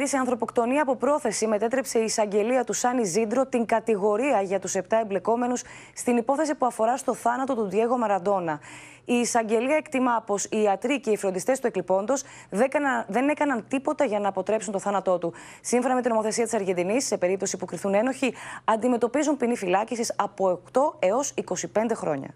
Σε ανθρωποκτονία από πρόθεση μετέτρεψε η εισαγγελία του Σάνι Ζίντρο την κατηγορία για τους 7 εμπλεκόμενους στην υπόθεση που αφορά στο θάνατο του Διέγο Μαραντόνα. Η εισαγγελία εκτιμά πως οι ιατροί και οι φροντιστές του εκλειπώντος δεν έκαναν τίποτα για να αποτρέψουν το θάνατό του. Σύμφωνα με την νομοθεσία της Αργεντινής, σε περίπτωση που κρυθούν ένοχοι, αντιμετωπίζουν ποινή φυλάκισης από 8 έω 25 χρόνια.